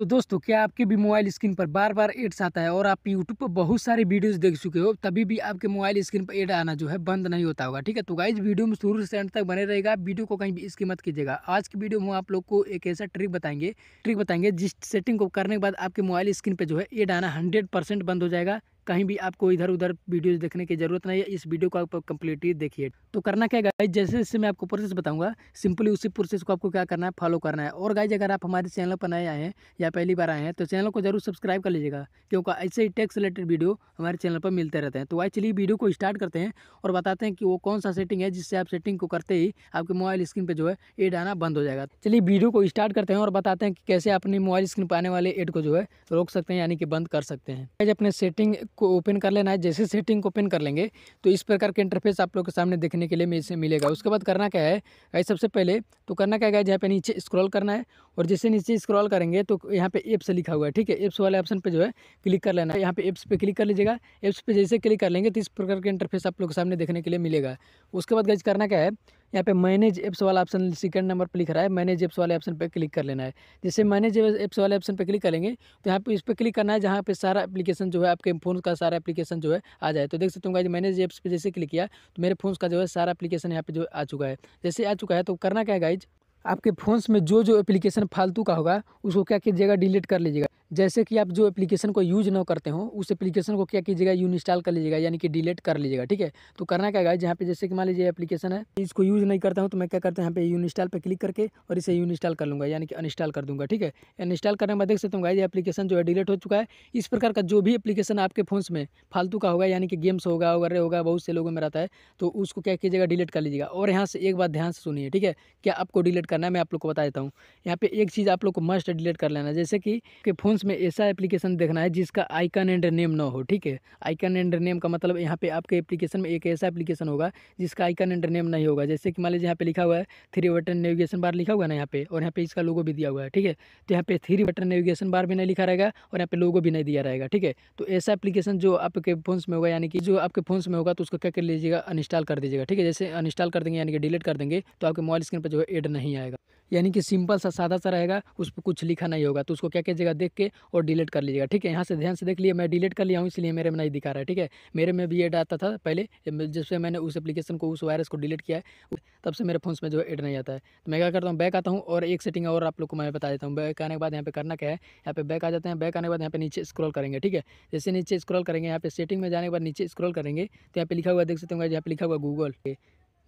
तो दोस्तों क्या आपके भी मोबाइल स्क्रीन पर बार बार एड्स आता है और आप यूट्यूब पर बहुत सारे वीडियोस देख चुके हो तभी भी आपके मोबाइल स्क्रीन पर एड आना जो है बंद नहीं होता होगा ठीक है तो गाइज वीडियो में शुरू से एंड तक बने रहेगा वीडियो को कहीं भी स्किप मत कीजिएगा आज की वीडियो में आप लोग को एक ऐसा ट्रिक बताएंगे ट्रिक बताएंगे जिस सेटिंग को करने के बाद आपके मोबाइल स्क्रीन पर जो है एड आना हंड्रेड बंद हो जाएगा कहीं भी आपको इधर उधर वीडियो देखने की ज़रूरत नहीं है इस वीडियो को आप कंप्लीटली देखिए तो करना क्या गाइज जैसे जैसे मैं आपको प्रोसेस बताऊंगा सिंपली उसी प्रोसेस को आपको क्या करना है फॉलो करना है और गाइज अगर आप हमारे चैनल पर नए आए हैं या पहली बार आए हैं तो चैनल को जरूर सब्सक्राइब कर लीजिएगा क्योंकि ऐसे ही टैक्स रिलेटेड वीडियो हमारे चैनल पर मिलते रहते हैं तो वाई चलिए वीडियो को स्टार्ट करते हैं और बताते हैं कि वो कौन सा सेटिंग है जिससे आप सेटिंग को करते ही आपके मोबाइल स्क्रीन पर जो है एड आना बंद हो जाएगा चलिए वीडियो को स्टार्ट करते हैं और बताते हैं कि कैसे अपने मोबाइल स्क्रीन पर आने वाले एड को जो है रोक सकते हैं यानी कि बंद कर सकते हैं अपने सेटिंग को ओपन कर लेना है जैसे सेटिंग को ओपन कर लेंगे तो इस प्रकार के इंटरफेस आप लोग के सामने देखने के लिए मेरे मिलेगा उसके बाद करना क्या है भाई सबसे पहले तो करना क्या है जहाँ पे नीचे स्क्रॉल करना है और जैसे नीचे स्क्रॉल करेंगे तो यहाँ पे एप्स लिखा हुआ है ठीक है एप्स वाले ऑप्शन पर जो है क्लिक कर लेना है यहाँ पे एप्स पर क्लिक कर लीजिएगा एप्स पर जैसे क्लिक कर लेंगे तो इस प्रकार के इंटरफेस आप लोग के सामने देखने के लिए मिलेगा उसके बाद गज करना क्या है यहाँ पे मैनेज एप्स वाला ऑप्शन सेकंड नंबर पर लिख रहा है मैनेज एप्स वाले ऑप्शन पे क्लिक कर लेना है जैसे मैनेज एप्स वाले ऑप्शन पे क्लिक करेंगे तो यहाँ पे इस पर क्लिक करना है जहाँ पे सारा एप्लीकेशन जो है आपके फ़ोन का सारा एप्लीकेशन जो है आ जाए तो देख सकते होंगे मैनेज एप्स पर जैसे क्लिक किया तो मेरे फ़ोन का जो है सारा एप्लीकेशन यहाँ पे जो आ चुका है जैसे आ चुका है तो करना क्या है गाइज आपके फ़ोन में जो जो एप्लीकेशन फालतू का होगा उसको क्या कीजिएगा डिलीट कर लीजिएगा जैसे कि आप जो एप्लीकेशन को यूज़ ना करते हो उस एप्लीकेशन को क्या कीजिएगा इंस्टॉल कर लीजिएगा यानी कि डिलीट कर लीजिएगा ठीक है तो करना क्या है जहाँ पे जैसे कि मान लीजिए एप्लीकेशन है इसको यूज़ नहीं करता हूँ तो मैं क्या करता हूँ यहाँ पे इंस्टॉल पर क्लिक करके और इसे यू इंस्टॉल कर लूँगा यानी कि अनस्टॉल कर दूँगा ठीक है अनस्टॉल करने में देख सकते हूँ ये एप्लीकेशन जो है डिलीट हो चुका है इस प्रकार का जो भी एप्लीकेशन आपके फोन में फालतू का होगा यानी कि गेम्स होगा वगैरह होगा बहुत से लोगों में रहता है तो उसको क्या कीजिएगा डिलीट कर लीजिएगा और यहाँ से एक बात ध्यान से सुनिए ठीक है क्या आपको डिलीट करना है मैं आप लोग को बता देता हूँ यहाँ पे एक चीज़ आप लोग को मस्ट डिलीट कर लेना जैसे कि फोन ऑप्शंस में ऐसा एप्लीकेशन देखना है जिसका आइकन एंड नेम ना हो ठीक है आइकन एंड नेम का मतलब यहाँ पे आपके एप्लीकेशन में एक ऐसा एप्लीकेशन होगा जिसका आइकन एंड नेम नहीं होगा जैसे कि मान लीजिए यहाँ पे लिखा हुआ है थ्री बटन नेविगेशन बार लिखा हुआ ना यहाँ पे और यहाँ पे इसका लोगो भी दिया हुआ है ठीक है तो यहाँ पे थ्री बटन नेविगेशन बार भी नहीं लिखा रहेगा और यहाँ पे लोगो भी नहीं दिया रहेगा ठीक है तो ऐसा एप्लीकेशन जो आपके फोन्स में होगा यानी कि जो आपके फोन्स में होगा तो उसको क्या कर लीजिएगा अनस्टॉल कर दीजिएगा ठीक है जैसे अनस्टॉल कर देंगे यानी कि डिलीट कर देंगे तो आपके मोबाइल स्क्रीन पर जो है एड नहीं आएगा यानी कि सिंपल सा सादा सा रहेगा उस पर कुछ लिखा नहीं होगा तो उसको क्या कीजिएगा देख के और डिलीट कर लीजिएगा ठीक है यहाँ से ध्यान से देख लिए मैं डिलीट कर लिया हूँ इसलिए मेरे में नहीं दिखा रहा है ठीक है मेरे में भी एड आता था पहले जिससे मैंने उस एप्लीकेशन को उस वायरस को डिलीट किया है तब से मेरे फोन में जो एड नहीं आता है तो मैं क्या करता हूँ बैक आता हूँ और एक सेटिंग और आप लोग को मैं बता देता हूँ बैक आने के बाद यहाँ पे करना क्या है यहाँ पे बैक आ जाते हैं बैक आने के बाद यहाँ पे नीचे स्क्रॉल करेंगे ठीक है जैसे नीचे स्क्रॉल करेंगे यहाँ पे सेटिंग में जाने के बाद नीचे स्क्रॉल करेंगे तो यहाँ पे लिखा हुआ देख सकते होंगे यहाँ पे लिखा हुआ गूगल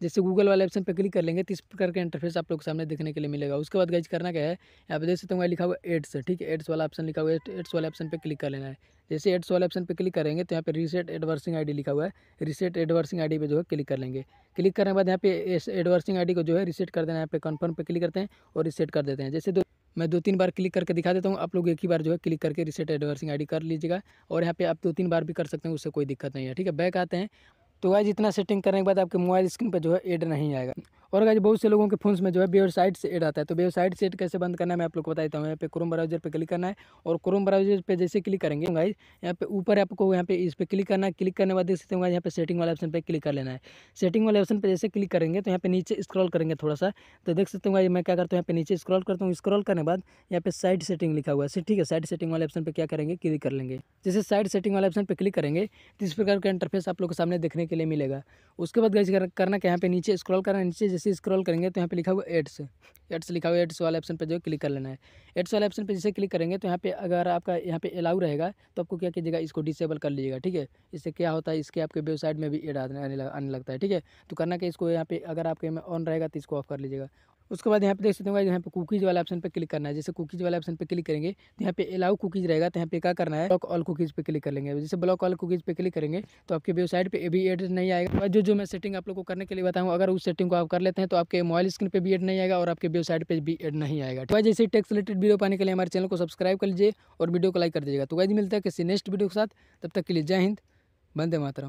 जैसे गूगल वाले ऑप्शन पर क्लिक कर लेंगे तो इस प्रकार का इंटरफेस आप लोग सामने देखने के लिए मिलेगा उसके बाद गाइज करना क्या है यहाँ पर देख सकते हैं लिखा हुआ एड्स ठीक है एड्स वाला ऑप्शन लिखा हुआ है एड्स वाले ऑप्शन पर क्लिक कर लेना है जैसे एड्स वाले ऑप्शन पर क्लिक करेंगे तो यहाँ पर रीसेट एडवर्सिंग आई लिखा हुआ है रीसेट एडवर्सिंग आई पे जो है क्लिक कर लेंगे क्लिक करने के बाद यहाँ पे एडवर्सिंग आई को जो है रिसेट कर देना है यहाँ पे कन्फर्म पर क्लिक करते हैं और रिसेट कर देते हैं जैसे दो मैं दो तीन बार क्लिक करके दिखा देता हूँ आप लोग एक ही बार जो है क्लिक करके रिसेट एडवर्सिंग आईडी कर लीजिएगा और यहाँ पे आप दो तीन बार भी कर सकते हैं उससे कोई दिक्कत नहीं है ठीक है बैक आते हैं तो गाइज इतना सेटिंग करने के बाद आपके मोबाइल स्क्रीन पर जो है एड नहीं आएगा और गाइज बहुत से लोगों के फोन में जो है वेबसाइट से एड आता है तो वेबसाइट से एड कैसे बंद करना है मैं आप लोग को बता देता हूँ यहाँ पे क्रोम ब्राउजर पे क्लिक करना है और क्रोम ब्राउजर पे जैसे क्लिक करेंगे गाइज यहाँ पे ऊपर आपको यहाँ पे इस पर क्लिक करना है क्लिक करने बाद देख सकते हो यहाँ पे सेटिंग वाले ऑप्शन पर क्लिक कर लेना है सेटिंग वाले ऑप्शन पर जैसे क्लिक करेंगे तो यहाँ पे नीचे स्क्रॉल करेंगे थोड़ा सा तो देख सकते हो गाइज मैं क्या करता हूँ यहाँ पे नीचे स्क्रॉल करता हूँ स्क्रॉल करने बाद यहाँ पे साइड सेटिंग लिखा हुआ है ठीक है साइड सेटिंग वाले ऑप्शन पर क्या करेंगे क्लिक कर लेंगे जैसे साइड सेटिंग वाले ऑप्शन पर क्लिक करेंगे तो इस प्रकार का इंटरफेस आप लोग के सामने देखने के लिए मिलेगा उसके बाद गाइज करना क्या यहाँ पे नीचे स्क्रॉल करना नीचे जैसे स्क्रॉल करेंगे तो यहाँ पे लिखा हुआ एड्स एड्स लिखा हुआ एड्स वाले ऑप्शन पर जो क्लिक कर लेना है एड्स वाले ऑप्शन पर जैसे क्लिक करेंगे तो यहाँ पे अगर आपका यहाँ पे अलाउ रहेगा तो आपको क्या कीजिएगा इसको डिसेबल कर लीजिएगा ठीक है इससे क्या होता है इसके आपके वेबसाइट में भी एड आने आने लगता है ठीक है तो करना क्या इसको यहाँ पे अगर आपके ऑन रहेगा तो इसको ऑफ कर लीजिएगा उसके बाद यहाँ पे देख सकते हो यहाँ पे कुकीज़ वाले ऑप्शन पे क्लिक करना है जैसे कुकीज़ वाले ऑप्शन पे क्लिक करेंगे तो यहाँ पे अलाउ कुकीज़ रहेगा तो यहाँ पे क्या करना है ब्लॉक ऑल कुकीज़ पे क्लिक कर लेंगे जैसे ब्लॉक ऑल कुकीज़ पे क्लिक करेंगे तो आपकी वेबसाइट पे भी एड एडिट नहीं आएगा जो जो मैं सेटिंग आप लोग को करने के लिए बताऊँ अगर उस सेटिंग को आप कर लेते हैं तो आपके मोबाइल स्क्रीन पर भी एड नहीं आएगा और आपके वेबसाइट पर भी एड नहीं आएगा तो जैसे टेक्स रिलेटेड वीडियो पाने के लिए हमारे चैनल को सब्सक्राइब कर लीजिए और वीडियो को लाइक कर दीजिएगा तो वैसे मिलता है किसी नेक्स्ट वीडियो के साथ तब तक के लिए जय हिंद बंदे मातरम